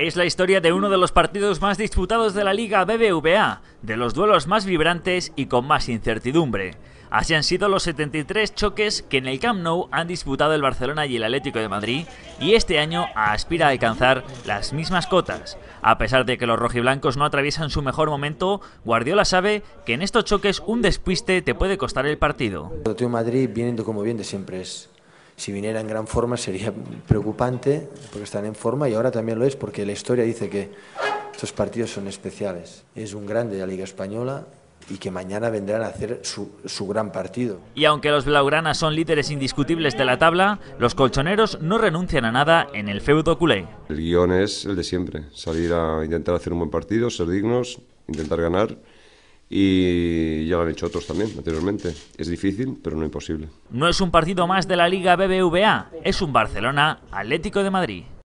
Es la historia de uno de los partidos más disputados de la Liga BBVA, de los duelos más vibrantes y con más incertidumbre. Así han sido los 73 choques que en el Camp Nou han disputado el Barcelona y el Atlético de Madrid y este año aspira a alcanzar las mismas cotas. A pesar de que los rojiblancos no atraviesan su mejor momento, Guardiola sabe que en estos choques un despiste te puede costar el partido. El Atlético de Madrid viene como bien de siempre es si viniera en gran forma sería preocupante, porque están en forma y ahora también lo es, porque la historia dice que estos partidos son especiales. Es un grande de la Liga Española y que mañana vendrán a hacer su, gran partido. Y aunque los blaugranas son líderes indiscutibles de la tabla, los colchoneros no renuncian a nada en el feudo culé. El guión es el de siempre, salir a intentar hacer un buen partido, ser dignos, intentar ganar y ya lo han hecho otros también anteriormente. Es difícil, pero no imposible. No es un partido más de la Liga BBVA, es un Barcelona Atlético de Madrid.